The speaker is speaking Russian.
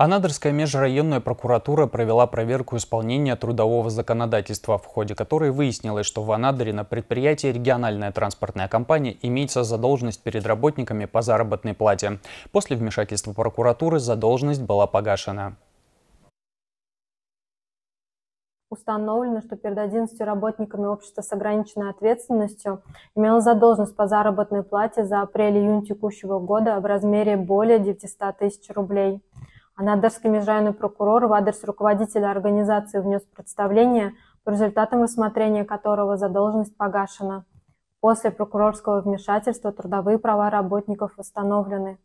Анадырская межрайонная прокуратура провела проверку исполнения трудового законодательства, в ходе которой выяснилось, что в Анадыре на предприятии региональная транспортная компания имеется задолженность перед работниками по заработной плате. После вмешательства прокуратуры задолженность была погашена. Установлено, что перед 11 работниками общества с ограниченной ответственностью имела задолженность по заработной плате за апрель-июнь текущего года в размере более 900 тысяч рублей. Анадырский межрайонный прокурор в адрес руководителя организации внес представление, по результатам рассмотрения которого задолженность погашена. После прокурорского вмешательства трудовые права работников восстановлены.